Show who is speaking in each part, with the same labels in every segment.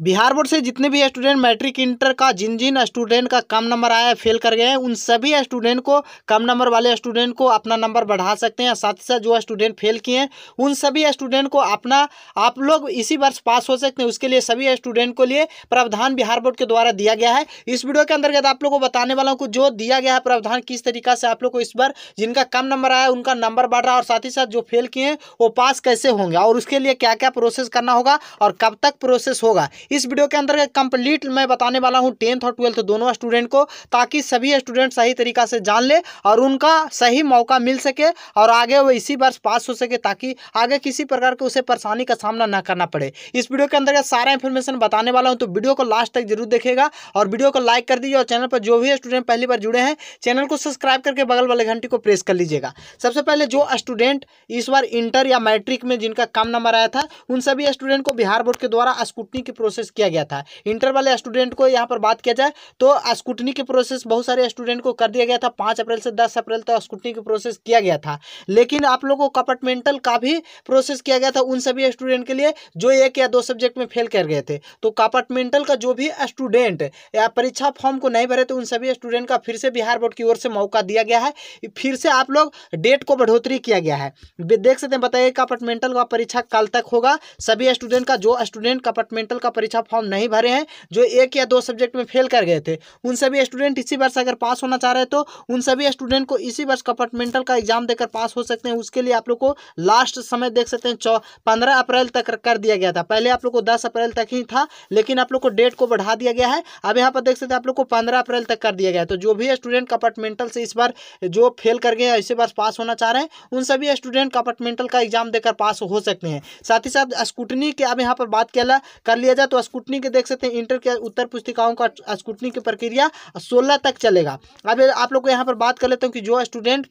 Speaker 1: Bihar board से जितने भी स्टूडेंट मैट्रिक इंटर का जिन जिन स्टूडेंट का कम नंबर आया फेल कर गए हैं उन सभी स्टूडेंट को कम नंबर वाले स्टूडेंट को अपना नंबर बढ़ा सकते हैं साथ ही साथ जो स्टूडेंट फेल किए हैं उन सभी स्टूडेंट को अपना आप लोग इसी वर्ष पास हो सकते हैं उसके लिए सभी स्टूडेंट को लिए प्रावधान बिहार बोर्ड के द्वारा दिया गया है इस वीडियो के अंतर्गत आप लोग को बताने वाला हूँ जो दिया गया है प्रावधान किस तरीका से आप लोग को इस बार जिनका कम नंबर आया उनका नंबर बढ़ रहा है और साथ ही साथ जो फेल किए हैं वो पास कैसे होंगे और उसके लिए क्या क्या प्रोसेस करना होगा और कब तक प्रोसेस होगा इस वीडियो के अंदर कंप्लीट मैं बताने वाला हूँ टेंथ और ट्वेल्थ दोनों स्टूडेंट को ताकि सभी स्टूडेंट सही तरीका से जान ले और उनका सही मौका मिल सके और आगे वो इसी वर्ष पास हो सके ताकि आगे किसी प्रकार के उसे परेशानी का सामना न करना पड़े इस वीडियो के अंदर सारा इन्फॉर्मेशन बताने वाला हूँ तो वीडियो को लास्ट तक जरूर देखेगा और वीडियो को लाइक कर दीजिए और चैनल पर जो भी स्टूडेंट पहली बार जुड़े हैं चैनल को सब्सक्राइब करके बगल वाले घंटी को प्रेस कर लीजिएगा सबसे पहले जो स्टूडेंट इस बार इंटर या मैट्रिक में जिनका कम नंबर आया था उन सभी स्टूडेंट को बिहार बोर्ड के द्वारा स्कूटनी की प्रोसेस प्रोसेस किया गया था इंटर वाले स्टूडेंट को यहाँ पर बात किया जाए तो स्कूटनी के प्रोसेस बहुत सारे स्टूडेंट को कर दिया गया था पाँच अप्रैल से दस अप्रैल तक स्कूटनी की प्रोसेस किया गया था लेकिन आप लोगों को कंपार्टमेंटल का भी प्रोसेस किया गया था उन सभी स्टूडेंट के लिए जो एक या दो सब्जेक्ट में फेल कर गए थे तो कंपार्टमेंटल का जो भी स्टूडेंट या परीक्षा फॉर्म को नहीं भरे तो उन सभी स्टूडेंट का फिर से बिहार बोर्ड की ओर से मौका दिया गया है फिर से आप लोग डेट को बढ़ोतरी किया गया है देख सकते हैं बताइए कंपार्टमेंटल का परीक्षा कल तक होगा सभी स्टूडेंट का जो स्टूडेंट कंपार्टमेंटल का परीक्षा फॉर्म नहीं भरे हैं जो एक या दो सब्जेक्ट में फेल कर गए थे उन सभी स्टूडेंट इसी वर्ष अगर पास होना चाह रहे तो उन सभी स्टूडेंट को इसी वर्ष कंपार्टमेंटल का एग्जाम देकर पास हो सकते हैं उसके लिए आप लोग को लास्ट समय देख सकते हैं पंद्रह अप्रैल तक कर दिया गया था पहले आप लोग को दस अप्रैल तक ही था लेकिन आप लोग को डेट को बढ़ा दिया गया है अब यहाँ पर देख सकते हैं आप लोग को पंद्रह अप्रैल तक कर दिया गया तो जो भी स्टूडेंट कंपार्टमेंटल से इस बार जो फेल कर गए इसी बार पास होना चाह रहे हैं उन सभी स्टूडेंट कंपार्टमेंटल का एग्जाम देकर पास हो सकते हैं साथ ही साथ स्कूटनी की अब यहाँ पर बात कर लिया जाए तो तो स्कूटनी के देख सकते हैं इंटर के उत्तर पुस्तिकाओं का स्कूटनी की प्रक्रिया सोलह तक चलेगा अब आप लोग को यहाँ पर बात कर लेते हैं कि जो स्टूडेंट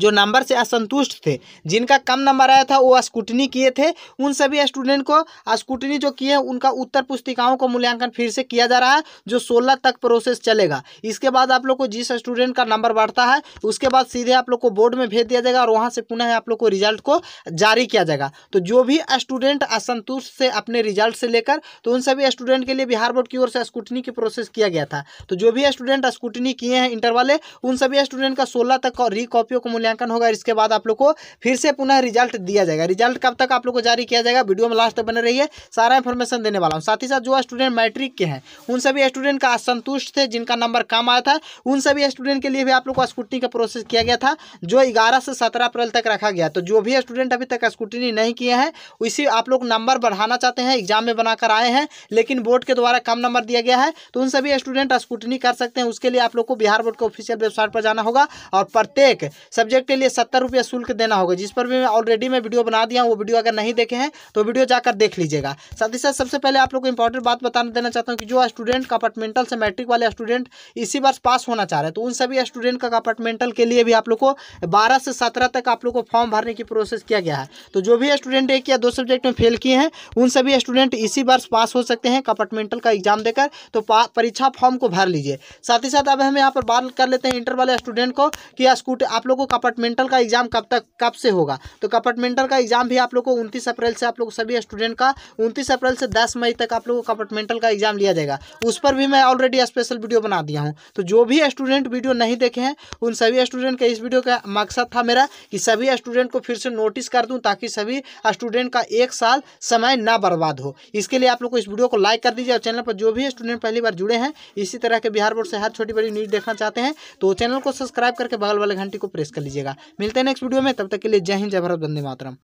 Speaker 1: जो नंबर से असंतुष्ट थे जिनका कम नंबर आया था वो स्कूटनी किए थे उन सभी स्टूडेंट को स्कूटनी जो किए हैं उनका उत्तर पुस्तिकाओं का मूल्यांकन फिर से किया जा रहा है जो सोलह तक प्रोसेस चलेगा इसके बाद आप लोग को जिस स्टूडेंट का नंबर बढ़ता है उसके बाद सीधे आप लोग को बोर्ड में भेज दिया जाएगा और वहाँ से पुनः आप लोग को रिजल्ट को जारी किया जाएगा तो जो भी स्टूडेंट असंतुष्ट थे अपने रिजल्ट से लेकर तो उन सभी स्टूडेंट के लिए बिहार बोर्ड की ओर से स्कूटनी की प्रोसेस किया गया था तो जो भी स्टूडेंट स्कूटनी किए हैं इंटर वाले उन सभी स्टूडेंट का सोलह तक रिकॉपियों को मूल्यांकन होगा इसके बाद आप लोग को फिर से पुनः रिजल्ट दिया जाएगा रिजल्ट कब तक आप लोग को जारी किया जाएगा वीडियो में लास्ट तक बने रही सारा इन्फॉर्मेशन देने वाला हूँ साथ ही साथ जो स्टूडेंट मैट्रिक के हैं उन सभी स्टूडेंट का असंतुष्ट थे जिनका नंबर कम आया था उन सभी स्टूडेंट के लिए भी आप लोग को स्कूटनी का प्रोसेस किया गया था जो ग्यारह से सत्रह अप्रैल तक रखा गया तो जो भी स्टूडेंट अभी तक स्कूटनी नहीं किए हैं उसी आप लोग नंबर बढ़ाना चाहते हैं एग्जाम में बनाकर आए हैं लेकिन बोर्ड के द्वारा कम नंबर दिया गया है तो उन सभी स्टूडेंट स्कूटनी कर सकते हैं उसके लिए आप लोग को बिहार बोर्ड के ऑफिशियल वेबसाइट पर जाना होगा और प्रत्येक सब्जेक्ट सब्जेक्ट के लिए सत्तर रुपया शुल्क देना होगा जिस पर भी मैं ऑलरेडी मैं वीडियो बना दिया हूँ वो वीडियो अगर नहीं देखे हैं तो वीडियो जाकर देख लीजिएगा साथ ही साथ सबसे पहले आप लोग को इंपॉर्टेंट बात बताना देना चाहता हूँ कि जो स्टूडेंट कंपार्टमेंटल से मैट्रिक वाले स्टूडेंट इसी बार पास होना चाह रहे हैं तो उन सभी स्टूडेंट का कंपार्टमेंटल के लिए भी आप लोग को बारह से सत्रह तक आप लोग को फॉर्म भरने की प्रोसेस किया गया है तो जो भी स्टूडेंट एक या दो सब्जेक्ट में फेल किए हैं उन सभी स्टूडेंट इसी वर्ष पास हो सकते हैं कंपार्टमेंटल का एग्जाम देकर तो परीक्षा फॉर्म को भर लीजिए साथ ही साथ अब हम यहाँ पर बात कर लेते हैं इंटर वाले स्टूडेंट को कि स्कूटी आप लोगों का कपार्टमेंटल का एग्जाम कब तक कब से होगा तो कपार्टमेंटल का एग्जाम भी आप लोग को उनतीस अप्रैल से आप लोग सभी स्टूडेंट का उनतीस अप्रैल से दस मई तक आप लोग को कंपार्टमेंटल का एग्जाम लिया जाएगा उस पर भी मैं ऑलरेडी स्पेशल वीडियो बना दिया हूँ तो जो भी स्टूडेंट वीडियो नहीं देखे हैं उन सभी स्टूडेंट के इस वीडियो का मकसद था मेरा कि सभी स्टूडेंट को फिर से नोटिस कर दूँ ताकि सभी स्टूडेंट का एक साल समय ना बर्बाद हो इसके लिए आप लोग को इस वीडियो को लाइक कर दीजिए और चैनल पर जो भी स्टूडेंट पहली बार जुड़े हैं इसी तरह के बिहार बोर्ड से हर छोटी बड़ी न्यूज़ देखना चाहते हैं तो चैनल को सब्सक्राइब करके बगल वाले घंटी को प्रेस करें कर लीजिएगा मिलते हैं नेक्स्ट वीडियो में तब तक के लिए जय हिंद जय भारत बंदे मातरम